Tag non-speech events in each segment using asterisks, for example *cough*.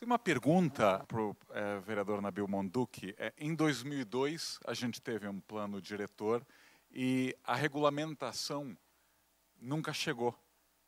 Tem uma pergunta para o é, eh, vereador Nabil Monduque. É, em 2002, a gente teve um plano diretor e a regulamentação nunca chegou.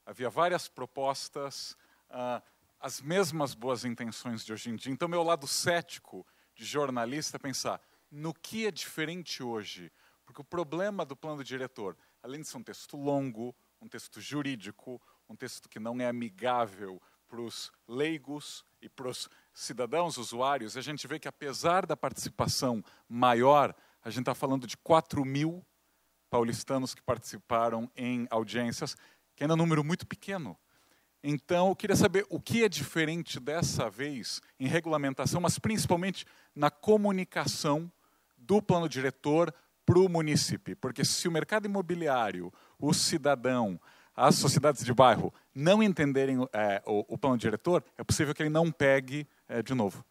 Havia várias propostas, ah, as mesmas boas intenções de hoje em dia. Então, meu lado cético de jornalista é pensar no que é diferente hoje. Porque o problema do plano diretor, além de ser um texto longo, um texto jurídico, um texto que não é amigável para os leigos, e para os cidadãos usuários, a gente vê que apesar da participação maior, a gente está falando de 4 mil paulistanos que participaram em audiências, que ainda é um número muito pequeno. Então, eu queria saber o que é diferente dessa vez em regulamentação, mas principalmente na comunicação do plano diretor para o município. Porque se o mercado imobiliário, o cidadão, as sociedades de bairro não entenderem é, o, o, plano diretor, é possível que ele não pegue é, de novo.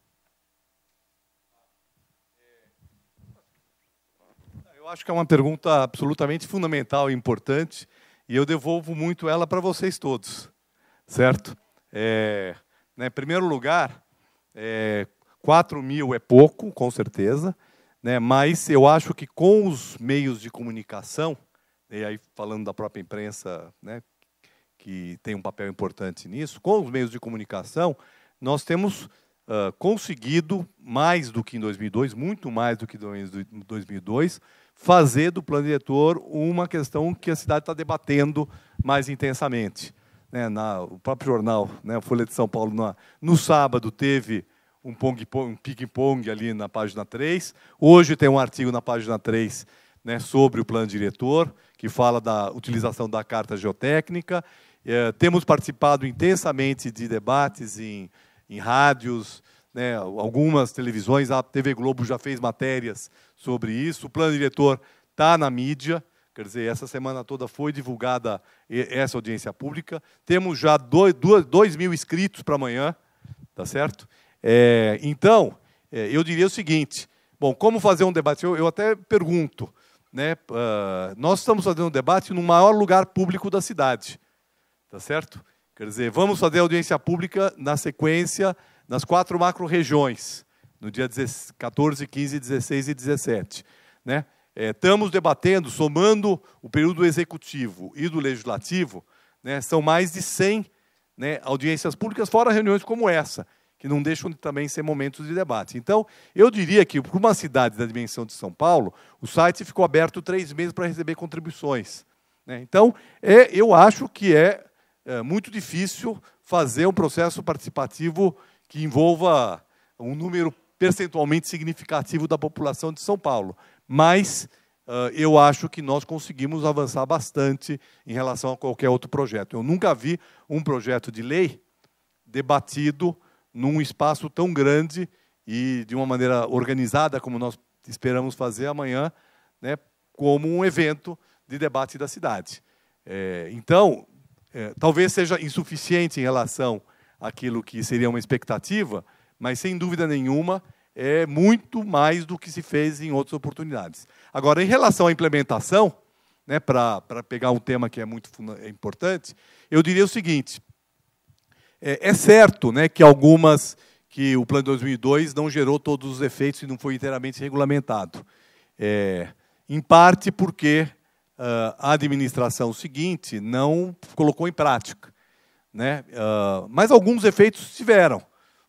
Eu acho que é uma pergunta absolutamente fundamental e importante, e eu devolvo muito ela para vocês todos, certo? É, né, em primeiro lugar, é, 4 mil é pouco, com certeza, né, mas eu acho que com os meios de comunicação, e aí falando da própria imprensa, né, que tem um papel importante nisso, com os meios de comunicação, nós temos uh, conseguido, mais do que em 2002, muito mais do que em 2002, fazer do plano diretor uma questão que a cidade está debatendo mais intensamente. Né, na, o próprio jornal, né, a Folha de São Paulo, na, no sábado teve um, pong, um ping-pong ali na página 3, hoje tem um artigo na página 3 né, sobre o plano diretor, que fala da utilização da carta geotécnica. É, temos participado intensamente de debates em, em rádios, né, algumas televisões, a TV Globo já fez matérias sobre isso. O plano diretor está na mídia, quer dizer, essa semana toda foi divulgada essa audiência pública. Temos já 2 mil inscritos para amanhã, tá certo? É, então, é, eu diria o seguinte: bom, como fazer um debate? Eu, eu até pergunto, né? Uh, nós estamos fazendo um debate no maior lugar público da cidade, tá certo? Quer dizer, vamos fazer audiência pública na sequência nas quatro macro-regiões, no dia 14, 15, 16 e 17. Né? É, estamos debatendo, somando o período executivo e do legislativo, né, são mais de 100 né, audiências públicas, fora reuniões como essa, que não deixam também ser momentos de debate. Então, eu diria que, para uma cidade da dimensão de São Paulo, o site ficou aberto três meses para receber contribuições. Né? Então, é, eu acho que é, é, muito difícil fazer um processo participativo que envolva um número percentualmente significativo da população de São Paulo. Mas uh, eu acho que nós conseguimos avançar bastante em relação a qualquer outro projeto. Eu nunca vi um projeto de lei debatido num espaço tão grande e de uma maneira organizada como nós esperamos fazer amanhã, né, como um evento de debate da cidade. É, então, é, talvez seja insuficiente em relação àquilo que seria uma expectativa, mas sem dúvida nenhuma é muito mais do que se fez em outras oportunidades. Agora, em relação à implementação, né, para pegar um tema que é muito é importante, eu diria o seguinte: é, é certo né, que algumas, que o plano de 2002 não gerou todos os efeitos e não foi inteiramente regulamentado. É, em parte porque uh, a administração seguinte não colocou em prática. Né? Uh, mas alguns efeitos tiveram.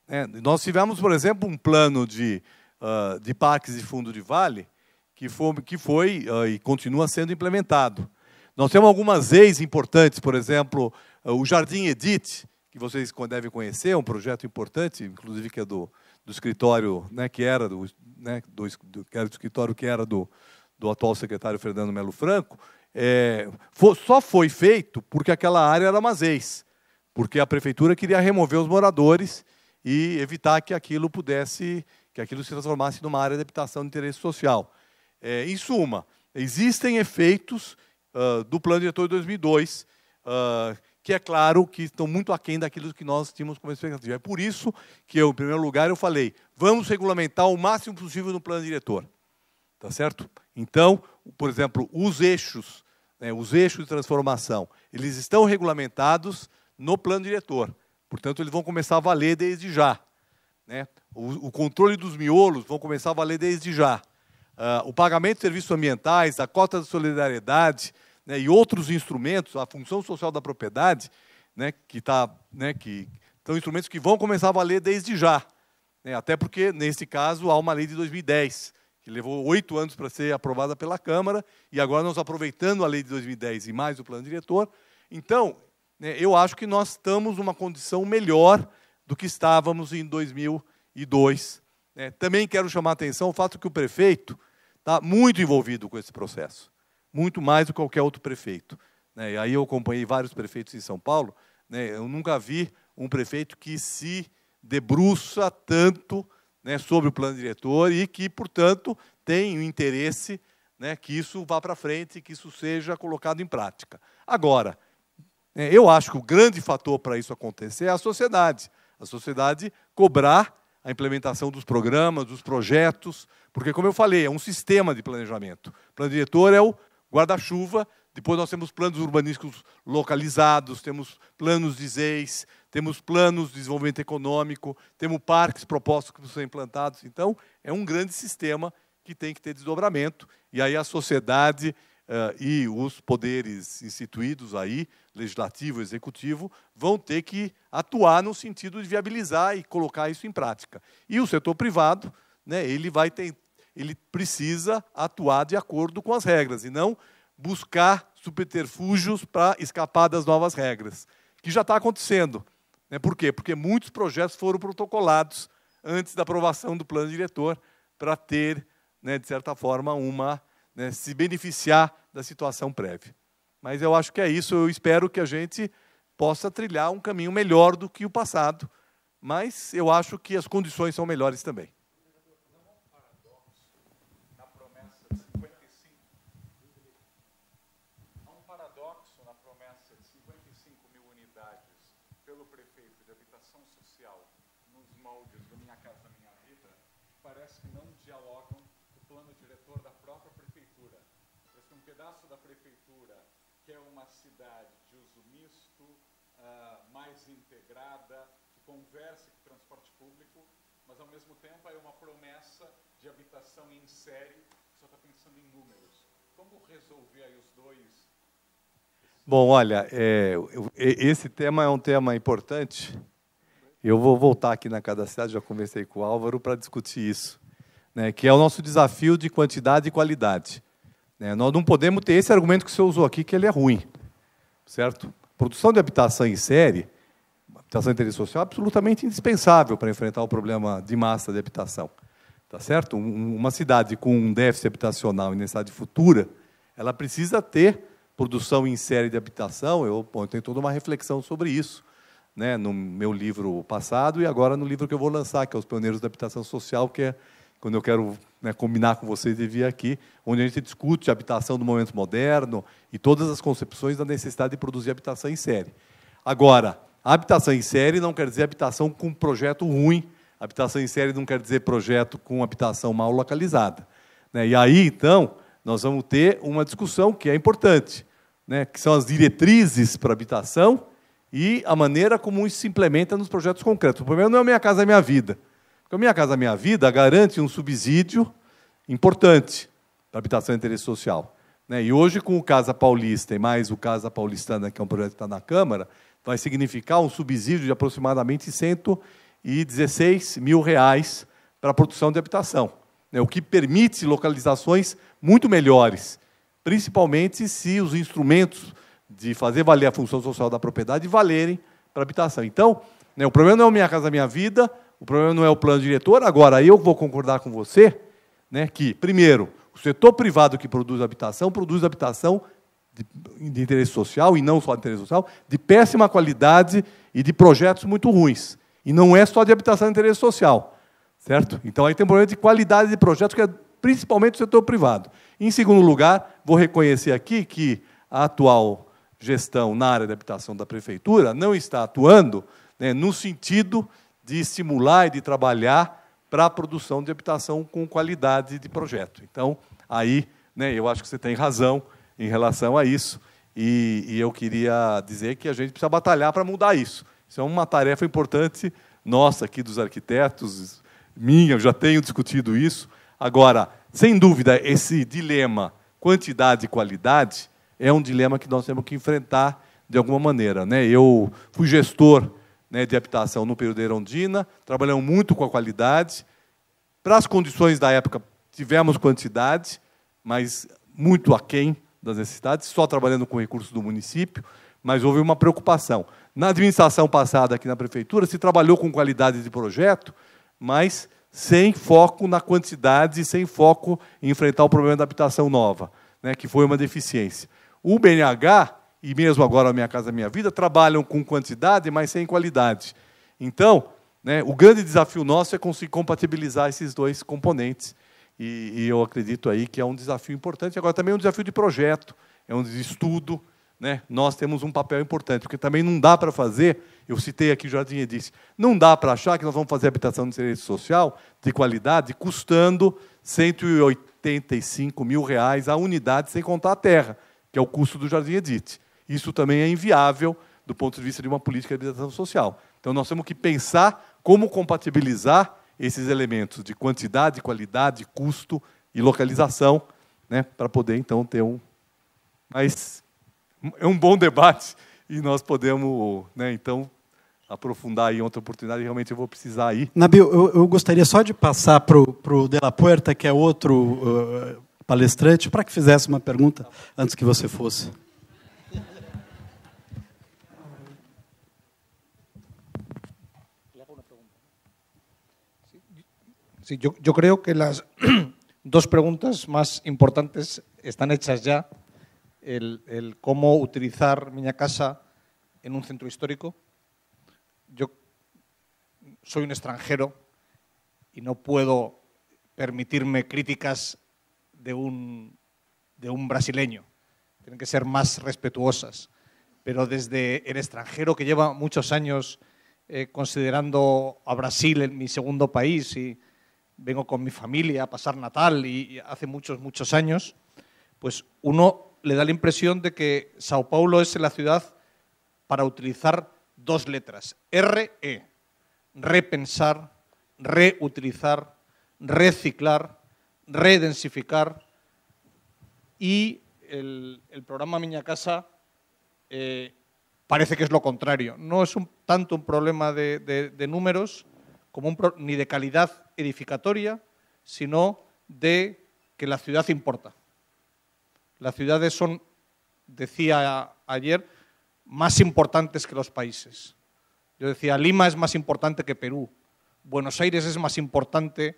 Né? Nós tivemos, por exemplo, um plano de, uh, de parques de fundo de vale que foi, que foi e continua sendo implementado. Nós temos algumas leis importantes, por exemplo, o Jardim Edith, que vocês devem conhecer, é um projeto importante, inclusive que é do, do escritório, né, que era do, né, do, do, que era do escritório que era do, do atual secretário Fernando Melo Franco, é, for, só foi feito porque aquela área era mazéis, porque a prefeitura queria remover os moradores e evitar que aquilo pudesse, que aquilo se transformasse numa área de habitação de interesse social. É, em suma, existem efeitos uh, do Plano Diretor de 2002 uh, que é claro que estão muito aquém daquilo que nós tínhamos como expectativa. É por isso que eu, em primeiro lugar, eu falei, vamos regulamentar o máximo possível no plano diretor. está certo? Então, por exemplo, os eixos, né, os eixos de transformação, eles estão regulamentados no plano diretor. Portanto, eles vão começar a valer desde já. Né? O, o controle dos miolos vão começar a valer desde já. Uh, o pagamento de serviços ambientais, a cota de solidariedade, né, e outros instrumentos, a função social da propriedade, né, que, tá, né, que são instrumentos que vão começar a valer desde já. Né, até porque, nesse caso, há uma lei de 2010, que levou oito anos para ser aprovada pela Câmara, e agora nós aproveitando a lei de 2010 e mais o plano diretor. Então, né, eu acho que nós estamos numa condição melhor do que estávamos em 2002. Né. Também quero chamar a atenção o fato que o prefeito está muito envolvido com esse processo muito mais do que qualquer outro prefeito. Né? E aí eu acompanhei vários prefeitos em São Paulo, né? eu nunca vi um prefeito que se debruça tanto né, sobre o plano diretor e que, portanto, tem o interesse né, que isso vá para frente, e que isso seja colocado em prática. Agora, né, eu acho que o grande fator para isso acontecer é a sociedade. A sociedade cobrar a implementação dos programas, dos projetos, porque, como eu falei, é um sistema de planejamento. O plano diretor é o guarda-chuva. Depois nós temos planos urbanísticos localizados, temos planos de ZEIS, temos planos de desenvolvimento econômico, temos parques propostos que precisam ser implantados. Então, é um grande sistema que tem que ter desdobramento. E aí a sociedade uh, e os poderes instituídos aí, legislativo, executivo, vão ter que atuar no sentido de viabilizar e colocar isso em prática. E o setor privado, né, ele vai ter, ele precisa atuar de acordo com as regras e não buscar subterfúgios para escapar das novas regras, que já está acontecendo. Né? Por quê? Porque muitos projetos foram protocolados antes da aprovação do plano diretor para ter, né, de certa forma, uma né, se beneficiar da situação prévia. Mas eu acho que é isso. Eu espero que a gente possa trilhar um caminho melhor do que o passado. Mas eu acho que as condições são melhores também. que um pedaço da prefeitura quer é uma cidade de uso misto, uh, mais integrada, que converse com o transporte público, mas ao mesmo tempo é uma promessa de habitação em série, só está pensando em números. Como resolver aí os dois? Bom, olha, é, esse tema é um tema importante. Eu vou voltar aqui na cada cidade, já conversei com o Álvaro para discutir isso, né, que é o nosso desafio de quantidade e qualidade. É, nós não podemos ter esse argumento que o senhor usou aqui, que ele é ruim. Certo? Produção de habitação em série, habitação de interesse social, é absolutamente indispensável para enfrentar o problema de massa de habitação. Tá certo? Um, uma cidade com um déficit habitacional e necessidade futura, ela precisa ter produção em série de habitação. Eu, bom, eu tenho toda uma reflexão sobre isso né, no meu livro passado e agora no livro que eu vou lançar, que é Os Pioneiros da Habitação Social, que é quando eu quero né, combinar com vocês e vir aqui, onde a gente discute a habitação do momento moderno e todas as concepções da necessidade de produzir habitação em série. Agora, habitação em série não quer dizer habitação com projeto ruim, habitação em série não quer dizer projeto com habitação mal localizada. Né? E aí, então, nós vamos ter uma discussão que é importante, né? que são as diretrizes para habitação e a maneira como isso se implementa nos projetos concretos. O problema não é a minha casa, é a minha vida. Porque o Minha Casa Minha Vida garante um subsídio importante para habitação de interesse social. Né? E hoje, com o Casa Paulista e mais o Casa Paulistana, que é um projeto que está na Câmara, vai significar um subsídio de aproximadamente 116 mil reais para a produção de habitação, né? o que permite localizações muito melhores, principalmente se os instrumentos de fazer valer a função social da propriedade valerem para a habitação. Então, né, o problema não é o Minha Casa Minha Vida, o problema não é o plano diretor. Agora, eu vou concordar com você né, que, primeiro, o setor privado que produz habitação, produz habitação de, de interesse social, e não só de interesse social, de péssima qualidade e de projetos muito ruins. E não é só de habitação de interesse social. Certo? Então, aí tem um problema de qualidade de projetos, que é principalmente o setor privado. Em segundo lugar, vou reconhecer aqui que a atual gestão na área de habitação da prefeitura não está atuando né, no sentido de estimular e de trabalhar para a produção de habitação com qualidade de projeto. Então, aí, né, eu acho que você tem razão em relação a isso, e, e eu queria dizer que a gente precisa batalhar para mudar isso. Isso é uma tarefa importante nossa aqui dos arquitetos, minha, eu já tenho discutido isso. Agora, sem dúvida, esse dilema quantidade e qualidade é um dilema que nós temos que enfrentar de alguma maneira. Né? Eu fui gestor né, de habitação no período irondina trabalhamos muito com a qualidade. Para as condições da época, tivemos quantidade, mas muito aquém das necessidades, só trabalhando com recursos do município, mas houve uma preocupação. Na administração passada aqui na prefeitura, se trabalhou com qualidade de projeto, mas sem foco na quantidade e sem foco em enfrentar o problema da habitação nova, né, que foi uma deficiência. O BNH, e mesmo agora a Minha Casa Minha Vida, trabalham com quantidade, mas sem qualidade. Então, né, o grande desafio nosso é conseguir compatibilizar esses dois componentes. E, e, eu acredito aí que é um desafio importante. Agora, também é um desafio de projeto, é um de estudo. Né? Nós temos um papel importante, porque também não dá para fazer, eu citei aqui, o Jardim disse, não dá para achar que nós vamos fazer habitação de serviço social de qualidade custando 185 mil reais a unidade, sem contar a terra, que é o custo do Jardim Edite isso também é inviável do ponto de vista de uma política de habitação social. Então, nós temos que pensar como compatibilizar esses elementos de quantidade, qualidade, custo e localização, né, para poder, então, ter um. Mas é um bom debate e nós podemos, né, então, aprofundar em outra oportunidade, realmente eu vou precisar ir. Nabil, eu, eu gostaria só de passar para o De La Puerta, que é outro uh, palestrante, para que fizesse uma pergunta antes que você fosse. yo, creo que las *clears throat* dos preguntas más importantes están hechas ya. El, cómo utilizar Miña Casa en un centro histórico. Yo soy un extranjero y no puedo permitirme críticas de un, brasileño. Tienen que ser más respetuosas. Pero desde el extranjero que lleva muchos años eh, considerando a Brasil en mi segundo país y vengo con mi familia a pasar Natal y, hace muchos, muchos años, pues uno le da la impresión de que Sao Paulo es la ciudad para utilizar dos letras, RE, repensar, reutilizar, reciclar, redensificar y el, programa Miña Casa eh, parece que es lo contrario. No es tanto un problema de números, ni de calidad edificatoria, sino de que la ciudad importa. Las ciudades son, decía ayer, más importantes que los países. Yo decía, Lima es más importante que Perú, Buenos Aires es más importante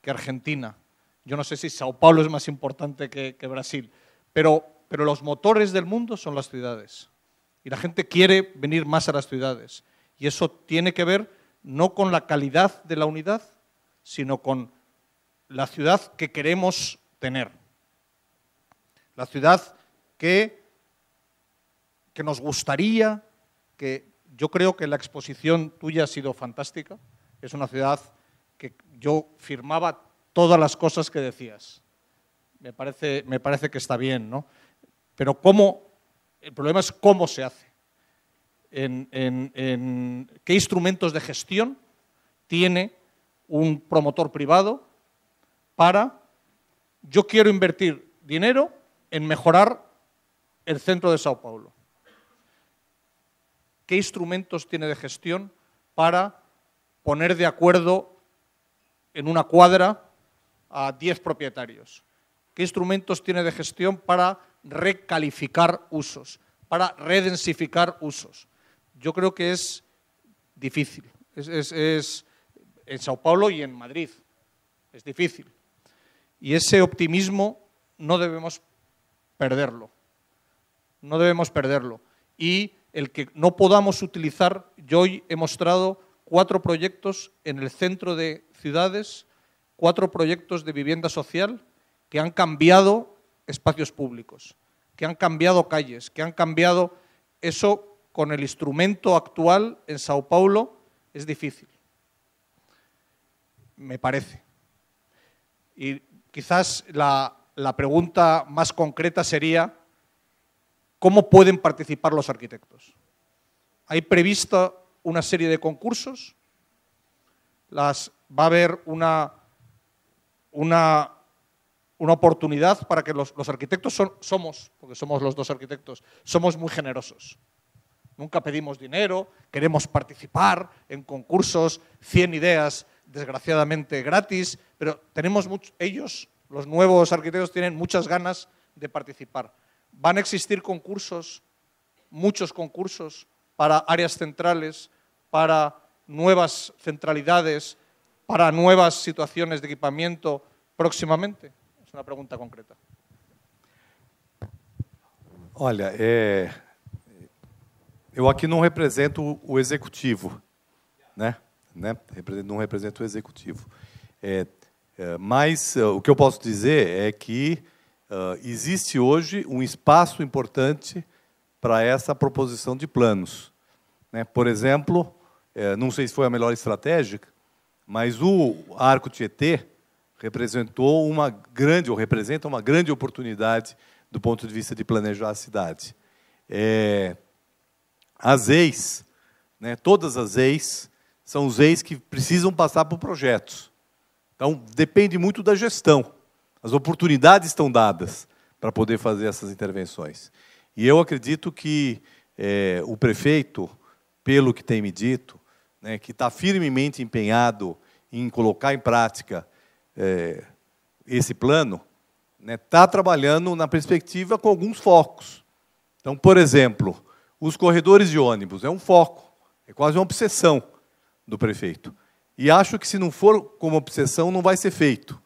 que Argentina, yo no sé si Sao Paulo es más importante que, Brasil, pero, pero los motores del mundo son las ciudades. Y la gente quiere venir más a las ciudades. Y eso tiene que ver no con la calidad de la unidad, sino con la ciudad que queremos tener. La ciudad que, que nos gustaría, que yo creo que la exposición tuya ha sido fantástica. Es una ciudad que yo firmaba todas las cosas que decías. Me parece, me parece que está bien, ¿no? Pero cómo, el problema es cómo se hace en, qué instrumentos de gestión tiene un promotor privado para, yo quiero invertir dinero en mejorar el centro de Sao Paulo. ¿Qué instrumentos tiene de gestión para poner de acuerdo en una cuadra a 10 propietarios? ¿Qué instrumentos tiene de gestión para recalificar usos, para redensificar usos? yo creo que es difícil. Es, en Sao Paulo y en Madrid. Es difícil. Y ese optimismo no debemos perderlo. No debemos perderlo. Y el que no podamos utilizar, yo hoy he mostrado cuatro proyectos en el centro de ciudades, cuatro proyectos de vivienda social que han cambiado espacios públicos, que han cambiado calles, que han cambiado eso con el instrumento actual en Sao Paulo es difícil. Me parece. Y quizás la, pregunta más concreta sería, ¿cómo pueden participar los arquitectos? Hay prevista una serie de concursos, las, va a haber una, oportunidad para que los, arquitectos somos, porque somos los dos arquitectos, somos muy generosos nunca pedimos dinero, queremos participar en concursos, 100 ideas desgraciadamente gratis, pero tenemos ellos, los nuevos arquitectos, tienen muchas ganas de participar. Van a existir concursos, muchos concursos, para áreas centrales, para nuevas centralidades, para nuevas situaciones de equipamiento próximamente? Es una pregunta concreta. Eh, eu aqui não represento o executivo, né? né? Não represento o executivo. É, é, mas uh, o que eu posso dizer é que uh, existe hoje um espaço importante para essa proposição de planos. Né? Por exemplo, é, não sei se foi a melhor estratégia, mas o Arco Tietê representou uma grande, ou representa uma grande oportunidade do ponto de vista de planejar a cidade. É, as ex, né, todas as ex, são os ex que precisam passar por projetos. Então, depende muito da gestão. As oportunidades estão dadas para poder fazer essas intervenções. E eu acredito que é, o prefeito, pelo que tem me dito, né, que está firmemente empenhado em colocar em prática é, esse plano, está né, tá trabalhando na perspectiva com alguns focos. Então, por exemplo, os corredores de ônibus. É um foco, é quase uma obsessão do prefeito. E acho que se não for como obsessão, não vai ser feito.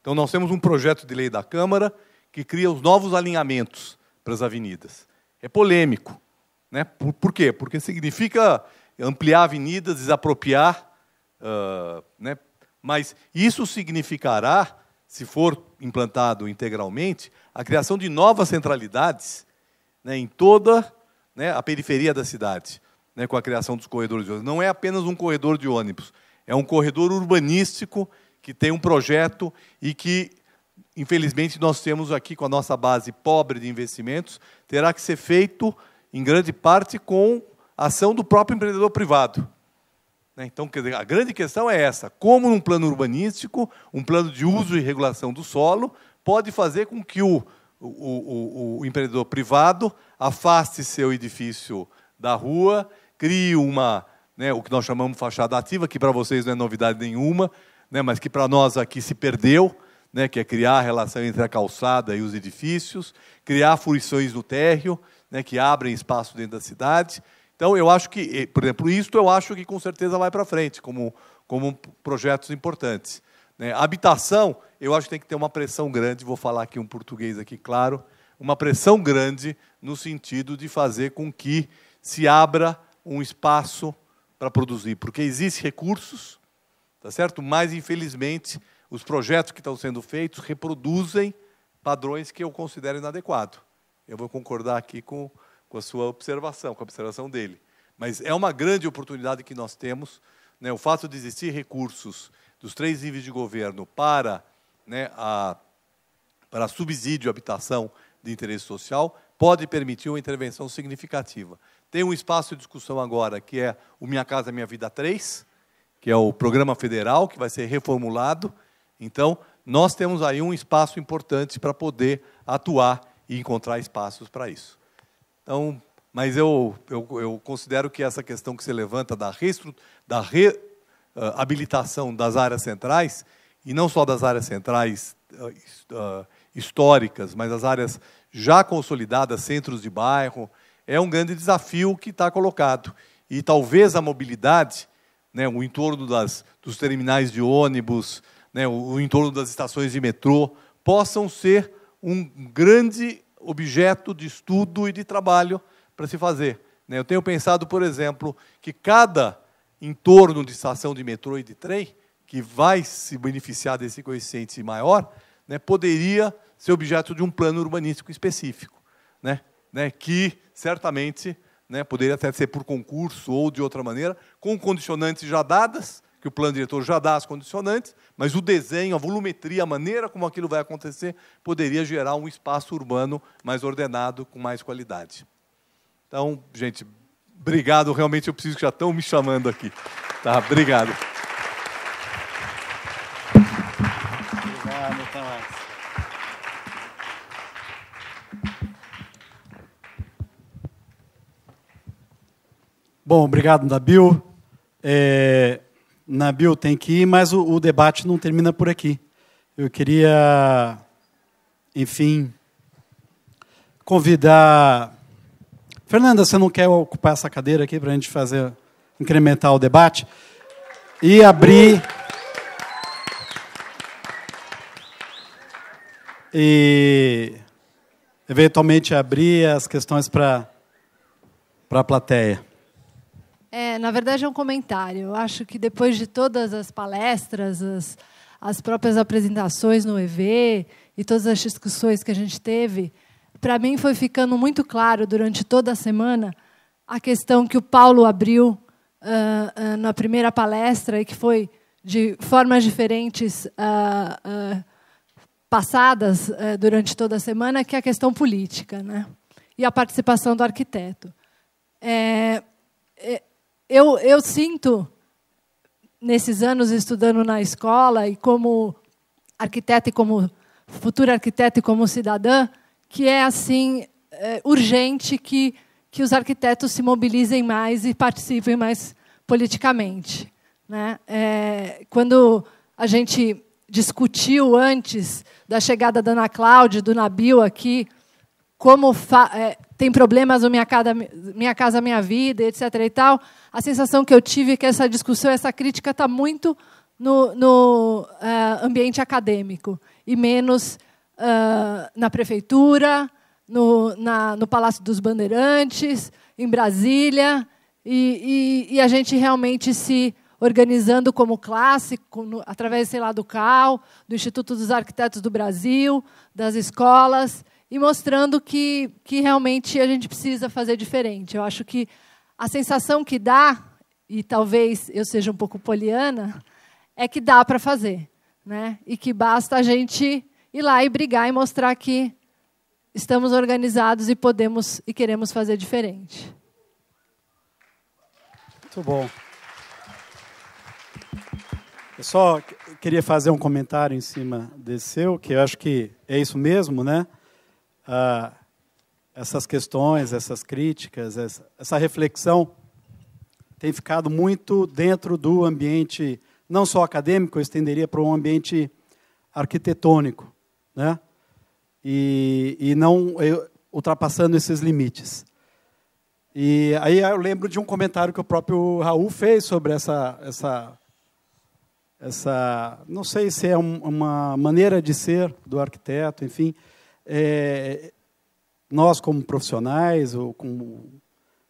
Então, nós temos um projeto de lei da Câmara que cria os novos alinhamentos para as avenidas. É polêmico. Né? Por, por quê? Porque significa ampliar avenidas, desapropriar. Uh, né? Mas isso significará, se for implantado integralmente, a criação de novas centralidades né, em toda né, a periferia da cidade, né, com a criação dos corredores de ônibus. Não é apenas um corredor de ônibus, é um corredor urbanístico que tem um projeto e que, infelizmente, nós temos aqui com a nossa base pobre de investimentos, terá que ser feito, em grande parte, com a ação do próprio empreendedor privado. Né. Então, a grande questão é essa: como um plano urbanístico, um plano de uso e regulação do solo, pode fazer com que o, o, o, o empreendedor privado afaste seu edifício da rua, crie uma, né, o que nós chamamos fachada ativa, que para vocês não é novidade nenhuma, né, mas que para nós aqui se perdeu, né, que é criar a relação entre a calçada e os edifícios, criar furições no térreo, né, que abrem espaço dentro da cidade. Então, eu acho que, por exemplo, isto eu acho que com certeza vai para frente, como, como projetos importantes. Né? Habitação, eu acho que tem que ter uma pressão grande, vou falar aqui um português aqui, claro, uma pressão grande no sentido de fazer com que se abra um espaço para produzir, porque existem recursos, tá certo? Mas infelizmente os projetos que estão sendo feitos reproduzem padrões que eu considero inadequado. Eu vou concordar aqui com, com a sua observação, com a observação dele. Mas é uma grande oportunidade que nós temos, né? O fato de existir recursos dos três níveis de governo para, né, a para subsídio à habitação de interesse social pode permitir uma intervenção significativa. Tem um espaço de discussão agora, que é o Minha Casa Minha Vida 3, que é o programa federal, que vai ser reformulado. Então, nós temos aí um espaço importante para poder atuar e encontrar espaços para isso. Então, mas eu, eu, eu, considero que essa questão que se levanta da, restru, da reabilitação eh, das áreas centrais, e não só das áreas centrais uh, uh, históricas, mas as áreas já consolidadas, centros de bairro, é um grande desafio que está colocado. E talvez a mobilidade, né, o entorno das, dos terminais de ônibus, né, o, o entorno das estações de metrô, possam ser um grande objeto de estudo e de trabalho para se fazer. Né. Eu tenho pensado, por exemplo, que cada entorno de estação de metrô e de trem que vai se beneficiar desse coeficiente maior né, poderia ser objeto de um plano urbanístico específico, né, né, que certamente né, poderia até ser por concurso ou de outra maneira, com condicionantes já dadas, que o plano diretor já dá as condicionantes, mas o desenho, a volumetria, a maneira como aquilo vai acontecer, poderia gerar um espaço urbano mais ordenado, com mais qualidade. Então, gente, obrigado. Realmente eu preciso que já estão me chamando aqui. Tá, obrigado. Bom, obrigado, Nabil. É, Nabil tem que ir, mas o, o debate não termina por aqui. Eu queria, enfim, convidar. Fernanda, você não quer ocupar essa cadeira aqui para a gente fazer incrementar o debate? E abrir. E eventualmente abrir as questões para a plateia. É, na verdade, é um comentário. Eu acho que depois de todas as palestras, as, as próprias apresentações no EV e todas as discussões que a gente teve, para mim foi ficando muito claro durante toda a semana a questão que o Paulo abriu uh, uh, na primeira palestra e que foi de formas diferentes uh, passadas eh, durante toda a semana, que é a questão política, né? E a participação do arquiteto. é, é eu, eu sinto, nesses anos estudando na escola e como arquiteta e como futura arquiteta e como cidadã, que é assim é, urgente que, que os arquitetos se mobilizem mais e participem mais politicamente. Né? É, quando a gente discutiu antes da chegada da Ana Cláudia, do Nabil aqui, como, é, tem problemas no Minha Casa, Minha, casa, minha Vida, etc. E tal, a sensação que eu tive é que essa discussão, essa crítica está muito no, no uh, ambiente acadêmico e menos uh, na prefeitura, no, na, no, Palácio dos Bandeirantes, em Brasília, e, e, e, a gente realmente se organizando como classe, no, através, sei lá, do CAL, do Instituto dos Arquitetos do Brasil, das escolas, e mostrando que, que realmente a gente precisa fazer diferente. Eu acho que a sensação que dá, e talvez eu seja um pouco poliana, é que dá para fazer. Né? E que basta a gente ir lá e brigar e mostrar que estamos organizados e podemos e queremos fazer diferente. Muito bom. Eu só queria fazer um comentário em cima desse seu, que eu acho que é isso mesmo, né? essas questões, essas críticas, essa, essa reflexão tem ficado muito dentro do ambiente, não só acadêmico, eu estenderia para um ambiente arquitetônico, né? E, e não eu, ultrapassando esses limites. E aí eu lembro de um comentário que o próprio Raul fez sobre essa, essa, essa não sei se é um, uma maneira de ser do arquiteto, enfim, é, nós, como profissionais, ou como,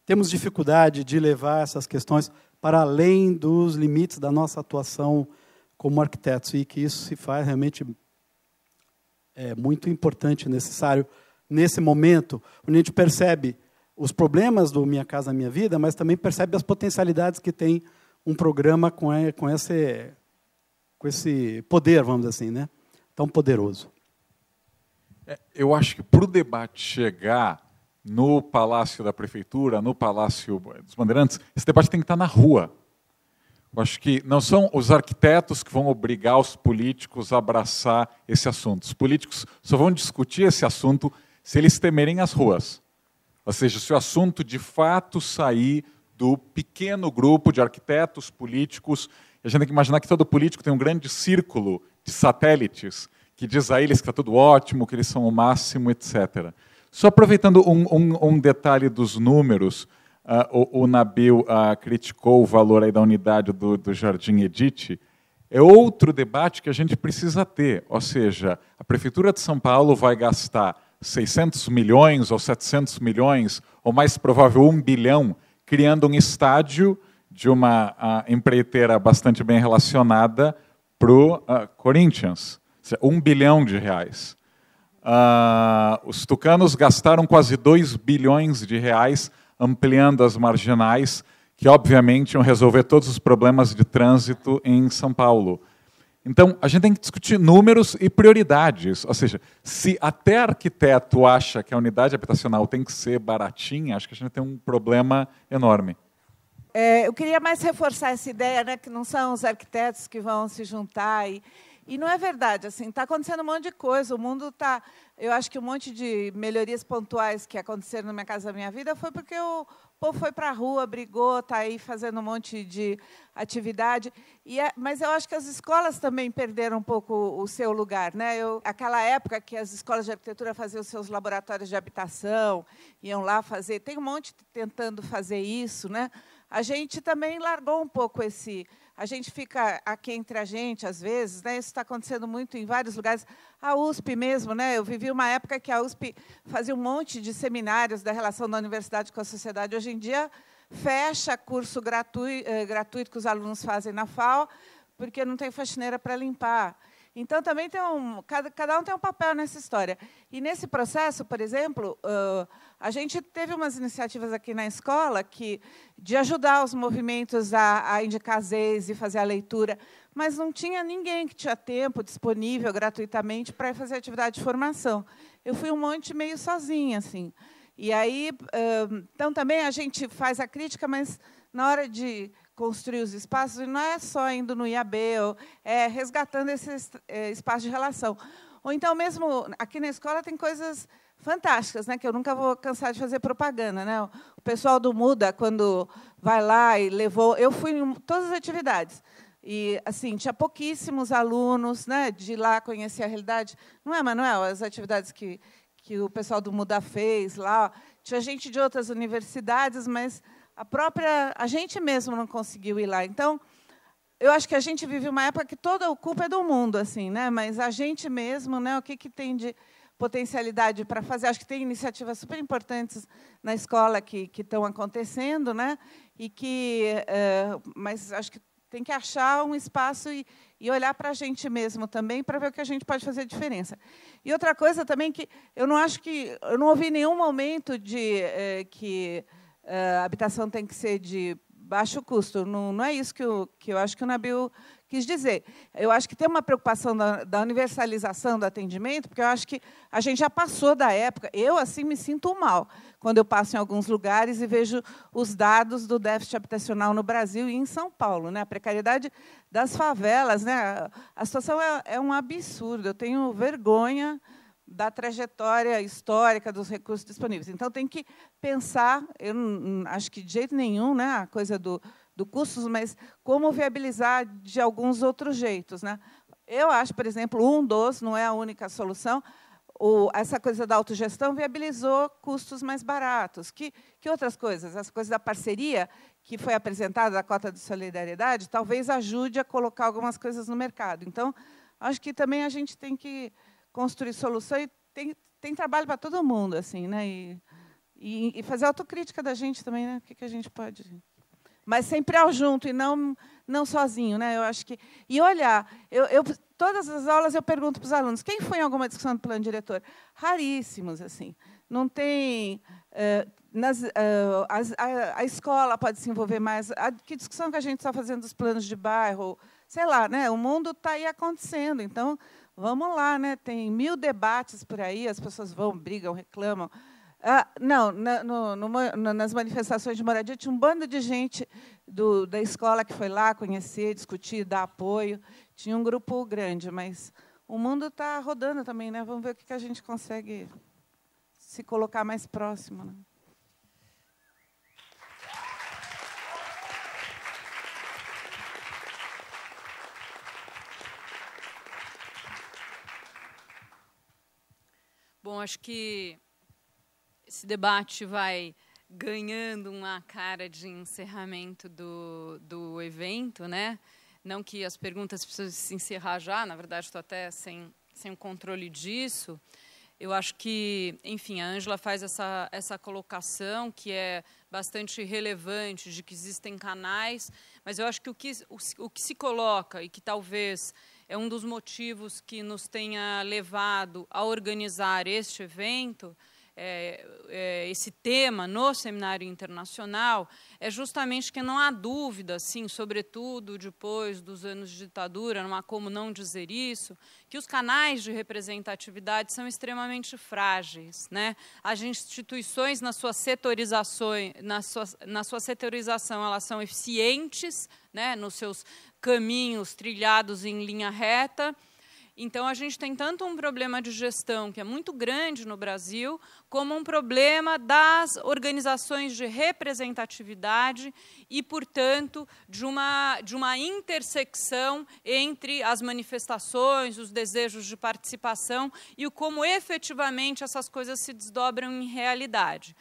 temos dificuldade de levar essas questões para além dos limites da nossa atuação como arquitetos, e que isso se faz realmente é, muito importante, necessário, nesse momento, a gente percebe os problemas do Minha Casa Minha Vida, mas também percebe as potencialidades que tem um programa com, é, com, esse, com esse poder, vamos dizer assim, né? tão poderoso. É, eu acho que para o debate chegar no Palácio da Prefeitura, no Palácio dos Bandeirantes, esse debate tem que estar tá na rua. Eu acho que não são os arquitetos que vão obrigar os políticos a abraçar esse assunto. Os políticos só vão discutir esse assunto se eles temerem as ruas. Ou seja, se o assunto de fato sair do pequeno grupo de arquitetos políticos, a gente tem que imaginar que todo político tem um grande círculo de satélites que diz a eles que está tudo ótimo, que eles são o máximo, etc. Só aproveitando um, um, um detalhe dos números, uh, o, o, Nabil uh, criticou o valor aí da unidade do, do Jardim Edite. É outro debate que a gente precisa ter, ou seja, a Prefeitura de São Paulo vai gastar 600 milhões ou 700 milhões, ou mais provável, 1 bilhão, criando um estádio de uma uh, empreiteira bastante bem relacionada para o Corinthians. É um bilhão de reais. Uh, os tucanos gastaram quase 2 bilhões de reais ampliando as marginais, que obviamente iam resolver todos os problemas de trânsito em São Paulo. Então, a gente tem que discutir números e prioridades. Ou seja, se até arquiteto acha que a unidade habitacional tem que ser baratinha, acho que a gente tem um problema enorme. É, eu queria mais reforçar essa ideia, né, que não são os arquitetos que vão se juntar e e não é verdade, assim, está acontecendo um monte de coisa. O mundo está. Eu acho que um monte de melhorias pontuais que aconteceram na minha casa da minha vida foi porque o povo foi para a rua, brigou, está aí fazendo um monte de atividade. E é, mas eu acho que as escolas também perderam um pouco o seu lugar. Né? Eu, aquela época que as escolas de arquitetura faziam os seus laboratórios de habitação, iam lá fazer. Tem um monte tentando fazer isso. Né? A gente também largou um pouco esse a gente fica aqui entre a gente, às vezes, né? isso está acontecendo muito em vários lugares. A USP mesmo, né? eu vivi uma época que a USP fazia um monte de seminários da relação da universidade com a sociedade. Hoje em dia, fecha curso gratuito, eh, gratuito que os alunos fazem na FAO, porque não tem faxineira para limpar. Então, também tem um. Cada, cada um tem um papel nessa história. E nesse processo, por exemplo, uh, a gente teve umas iniciativas aqui na escola que de ajudar os movimentos a, a indicar as ex e fazer a leitura, mas não tinha ninguém que tinha tempo disponível gratuitamente para fazer atividade de formação. Eu fui um monte meio sozinha, assim. E aí, uh, então também a gente faz a crítica, mas na hora de construir os espaços, e não é só indo no IAB, ou, é resgatando esse é, espaço de relação. Ou então, mesmo aqui na escola, tem coisas fantásticas, né? Que eu nunca vou cansar de fazer propaganda, né? O pessoal do Muda quando vai lá e levou, eu fui em todas as atividades. E assim, tinha pouquíssimos alunos, né, de lá conhecer a realidade. Não é, Manuel, as atividades que que o pessoal do Muda fez lá, tinha gente de outras universidades, mas a própria a gente mesmo não conseguiu ir lá. Então, eu acho que a gente vive uma época que toda a culpa é do mundo, assim, né? Mas a gente mesmo, né? O que, que tem de potencialidade para fazer? Acho que tem iniciativas super importantes na escola que estão acontecendo, né? E que, eh, mas acho que tem que achar um espaço e, e olhar para a gente mesmo também para ver o que a gente pode fazer diferença. E outra coisa também que eu não acho que eu não ouvi nenhum momento de eh, que ah, a habitação tem que ser de baixo custo. Não, não é isso que eu, que eu acho que o Nabil quis dizer. Eu acho que tem uma preocupação da, da, universalização do atendimento, porque eu acho que a gente já passou da época. Eu, assim, me sinto mal quando eu passo em alguns lugares e vejo os dados do déficit habitacional no Brasil e em São Paulo. Né? A precariedade das favelas. Né? A situação é, é um absurdo. Eu tenho vergonha da trajetória histórica dos recursos disponíveis. Então, tem que pensar, eu acho que de jeito nenhum, né, a coisa do, do custos, mas como viabilizar de alguns outros jeitos. Né? Eu acho, por exemplo, um dos, não é a única solução, o, essa coisa da autogestão viabilizou custos mais baratos. Que, que outras coisas? As coisas da parceria, que foi apresentada, da cota de solidariedade, talvez ajude a colocar algumas coisas no mercado. Então, acho que também a gente tem que construir solução e tem, tem trabalho para todo mundo, assim, né? E, e, e, fazer autocrítica da gente também, né? O que, que a gente pode. Mas sempre ao junto e não não sozinho, né? Eu acho que e olhar, eu, eu todas as aulas eu pergunto para os alunos quem foi em alguma discussão do plano diretor, raríssimos assim, não tem uh, nas, uh, as, a, a, escola pode se envolver mais, a, que discussão que a gente está fazendo dos planos de bairro, sei lá, né? O mundo está aí acontecendo, então Vamos lá, né? Tem mil debates por aí, as pessoas vão, brigam, reclamam. Ah, não, na, no, no, nas manifestações de moradia tinha um bando de gente do, da escola que foi lá conhecer, discutir, dar apoio. Tinha um grupo grande, mas o mundo está rodando também, né? Vamos ver o que a gente consegue se colocar mais próximo. Né? Bom, acho que esse debate vai ganhando uma cara de encerramento do, do evento, né? Não que as perguntas precisem se encerrar já, na verdade estou até sem, sem o controle disso. Eu acho que, enfim, a Ângela faz essa, essa colocação que é bastante relevante de que existem canais, mas eu acho que o que, o, o que se coloca e que talvez é um dos motivos que nos tenha levado a organizar este evento é, é, esse tema no seminário internacional é justamente que não há dúvida, sim, sobretudo depois dos anos de ditadura, não há como não dizer isso, que os canais de representatividade são extremamente frágeis. Né? As instituições, na sua, setorizações, na sua, na sua setorização, elas são eficientes né, nos seus caminhos trilhados em linha reta, então, a gente tem tanto um problema de gestão, que é muito grande no Brasil, como um problema das organizações de representatividade e, portanto, de uma, de uma intersecção entre as manifestações, os desejos de participação e o como efetivamente essas coisas se desdobram em realidade.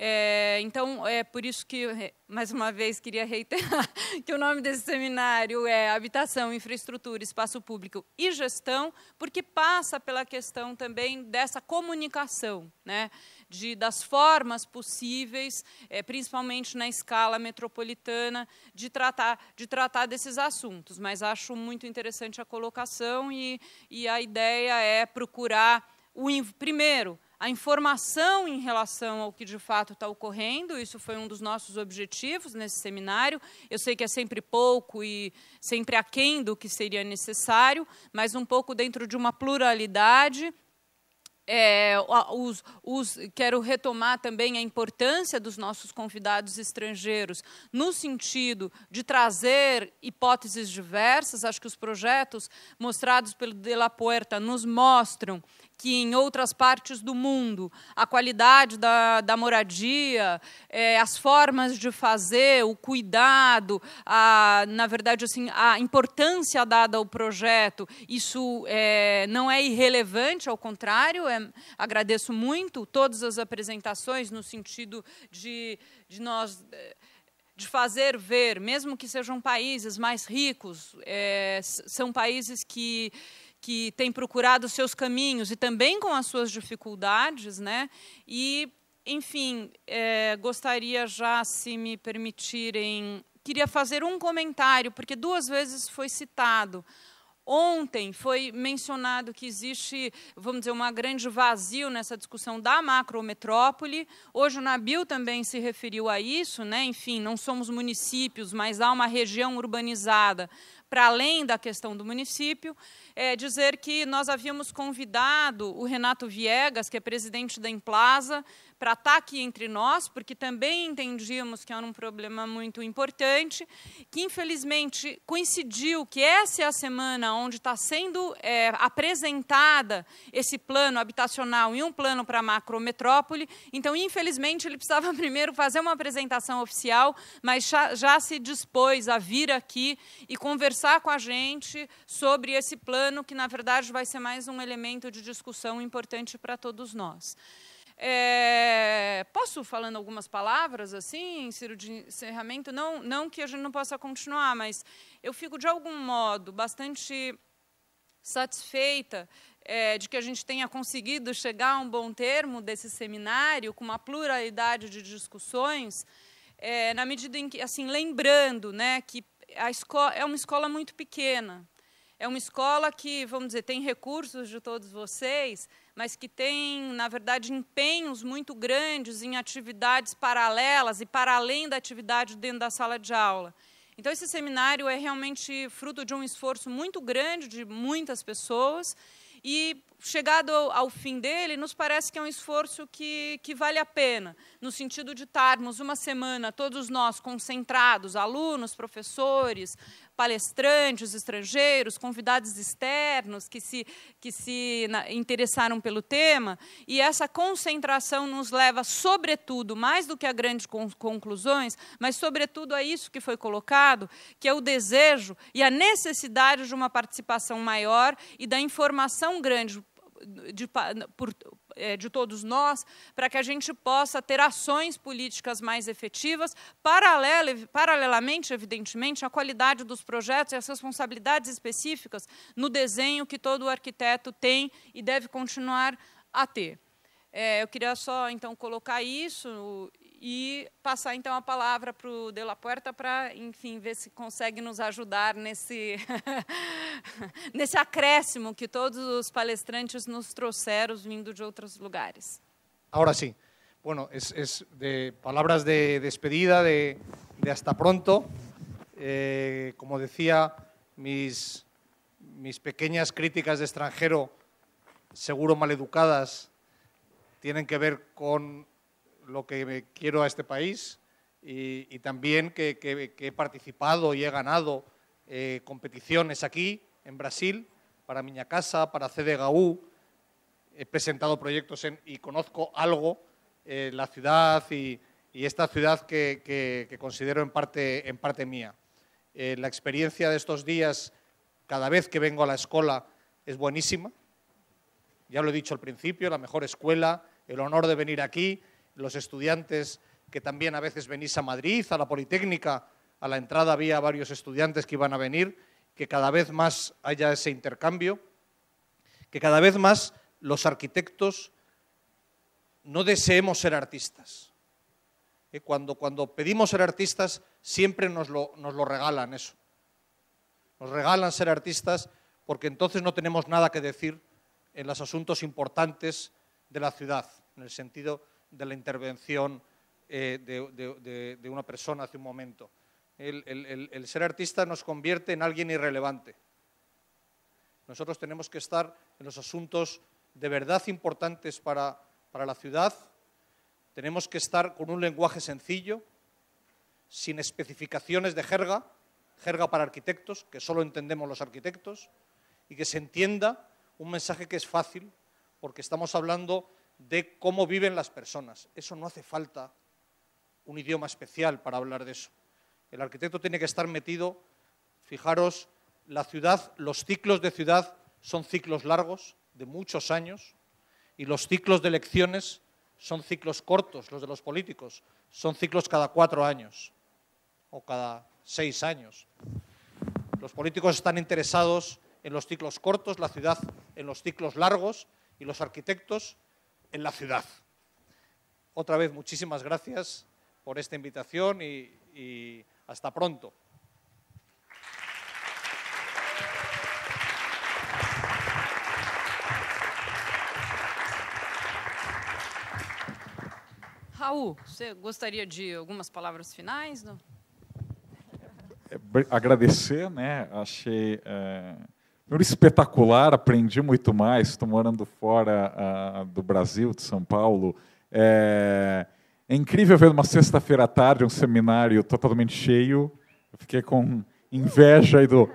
É, então, é por isso que, mais uma vez, queria reiterar *laughs* que o nome desse seminário é Habitação, Infraestrutura, Espaço Público e Gestão, porque passa pela questão também dessa comunicação, né? De, das formas possíveis, é, principalmente na escala metropolitana, de tratar, de tratar desses assuntos. Mas acho muito interessante a colocação e, e a ideia é procurar, o, primeiro, a informação em relação ao que de fato está ocorrendo. Isso foi um dos nossos objetivos nesse seminário. Eu sei que é sempre pouco e sempre aquém do que seria necessário, mas um pouco dentro de uma pluralidade. É, os, os, quero retomar também a importância dos nossos convidados estrangeiros no sentido de trazer hipóteses diversas. Acho que os projetos mostrados pelo De La Puerta nos mostram que em outras partes do mundo a qualidade da, da moradia, é, as formas de fazer, o cuidado, a, na verdade, assim, a importância dada ao projeto, isso é, não é irrelevante, ao contrário, é, agradeço muito todas as apresentações no sentido de, de nós é, de fazer ver, mesmo que sejam países mais ricos, é, são países que que tem procurado seus caminhos e também com as suas dificuldades, né? E, enfim, é, gostaria já, se me permitirem, queria fazer um comentário, porque duas vezes foi citado. Ontem foi mencionado que existe, vamos dizer, um grande vazio nessa discussão da macrometrópole. Hoje o Nabil também se referiu a isso, né? Enfim, não somos municípios, mas há uma região urbanizada para além da questão do município, é dizer que nós havíamos convidado o Renato Viegas, que é presidente da Implaza, para estar aqui entre nós, porque também entendíamos que era um problema muito importante, que infelizmente coincidiu que essa é a semana onde está sendo é, apresentada esse plano habitacional e um plano para a macrometrópole, então infelizmente ele precisava *laughs* primeiro fazer uma apresentação oficial, mas já, já se dispôs a vir aqui e conversar conversar com a gente sobre esse plano, que na verdade vai ser mais um elemento de discussão importante para todos nós. É, posso falando algumas palavras assim, Ciro de encerramento? Não, não que a gente não possa continuar, mas eu fico de algum modo bastante satisfeita é, de que a gente tenha conseguido chegar a um bom termo desse seminário com uma pluralidade de discussões, é, na medida em que, assim, lembrando, né, que a é uma escola muito pequena. É uma escola que, vamos dizer, tem recursos de todos vocês, mas que tem, na verdade, empenhos muito grandes em atividades paralelas e para além da atividade dentro da sala de aula. Então, esse seminário é realmente fruto de um esforço muito grande de muitas pessoas e, chegado ao fim dele, nos parece que é um esforço que, que vale a pena, no sentido de estarmos uma semana, todos nós concentrados, alunos, professores, palestrantes estrangeiros, convidados externos que se, que se interessaram pelo tema, e essa concentração nos leva, sobretudo, mais do que a grandes conclusões, mas, sobretudo, a isso que foi colocado, que é o desejo e a necessidade de uma participação maior e da informação grande de, por, é, de todos nós, para que a gente possa ter ações políticas mais efetivas, paralelamente, evidentemente, à qualidade dos projetos e às responsabilidades específicas no desenho que todo arquiteto tem e deve continuar a ter. É, eu queria só, então, colocar isso e passar então a palavra para o De La Puerta para, enfim, ver se consegue nos ajudar nesse, *laughs* nesse acréscimo que todos os palestrantes nos trouxeram vindo de outros lugares. Agora sim. Bueno, es, es de palabras de despedida, de, de hasta pronto. Eh, como decía, mis, mis pequeñas críticas de extranjero, seguro maleducadas, tienen que ver con lo que quiero a este país y, también que, he participado y he ganado eh, competiciones aquí, en Brasil, para Miña Casa, para CDGAU. He presentado proyectos y conozco algo eh, la ciudad y, esta ciudad que, considero en parte, en parte mía. Eh, la experiencia de estos días, cada vez que vengo a la escuela, es buenísima. Ya lo he dicho al principio, la mejor escuela, el honor de venir aquí, los estudiantes que también a veces venís a Madrid, a la Politécnica, a la entrada había varios estudiantes que iban a venir, que cada vez más haya ese intercambio, que cada vez más los arquitectos no deseemos ser artistas. Eh, cuando, cuando pedimos ser artistas, siempre nos lo, nos lo regalan eso. Nos regalan ser artistas porque entonces no tenemos nada que decir en los asuntos importantes de la ciudad, en el sentido de la intervención eh, de, una persona hace un momento. El, ser artista nos convierte en alguien irrelevante. Nosotros tenemos que estar en los asuntos de verdad importantes para, para la ciudad. Tenemos que estar con un lenguaje sencillo, sin especificaciones de jerga, jerga para arquitectos, que solo entendemos los arquitectos, y que se entienda un mensaje que es fácil, porque estamos hablando de cómo viven las personas. Eso no hace falta un idioma especial para hablar de eso. El arquitecto tiene que estar metido, fijaros, la ciudad, los ciclos de ciudad son ciclos largos, de muchos años, y los ciclos de elecciones son ciclos cortos, los de los políticos, son ciclos cada cuatro años o cada seis años. Los políticos están interesados en los ciclos cortos, la ciudad en los ciclos largos y los arquitectos en la ciudad. Otra vez, muchísimas gracias por esta invitación y, hasta pronto. Raúl, você gostaria de algunas palabras finais? agradecer, né? espetacular, aprendi muito mais. Estou morando fora uh, do Brasil, de São Paulo. É, é incrível ver uma sexta-feira à tarde um seminário totalmente cheio. Eu fiquei com inveja do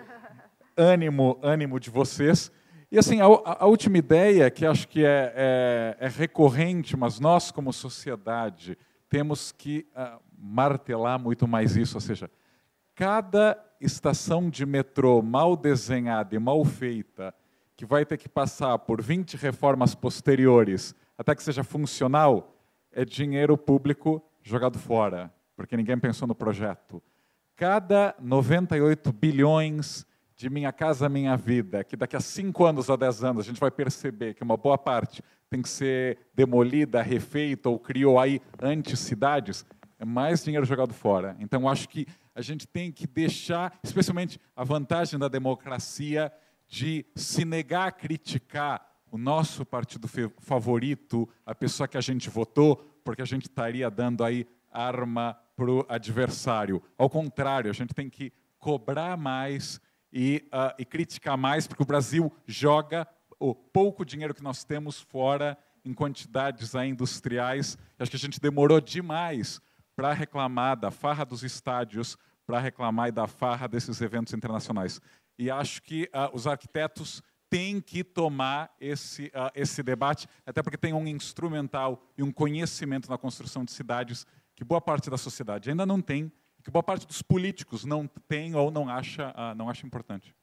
ânimo, ânimo de vocês. E assim, a, a última ideia, que acho que é, é, é, recorrente, mas nós, como sociedade, temos que uh, martelar muito mais isso, ou seja, cada estação de metrô mal desenhada e mal feita, que vai ter que passar por 20 reformas posteriores até que seja funcional, é dinheiro público jogado fora, porque ninguém pensou no projeto. Cada 98 bilhões de Minha Casa Minha Vida, que daqui a 5 anos ou 10 anos a gente vai perceber que uma boa parte tem que ser demolida, refeita ou criou aí anticidades, é mais dinheiro jogado fora. Então, acho que a gente tem que deixar, especialmente a vantagem da democracia, de se negar a criticar o nosso partido favorito, a pessoa que a gente votou, porque a gente estaria dando aí arma para o adversário. Ao contrário, a gente tem que cobrar mais e, uh, e criticar mais, porque o Brasil joga o pouco dinheiro que nós temos fora em quantidades ah, industriais. Acho que a gente demorou demais para reclamar da farra dos estádios, para reclamar e da farra desses eventos internacionais. E acho que uh, os arquitetos têm que tomar esse, uh, esse debate, até porque tem um instrumental e um conhecimento na construção de cidades que boa parte da sociedade ainda não tem, que boa parte dos políticos não tem ou não acha, uh, não acha importante.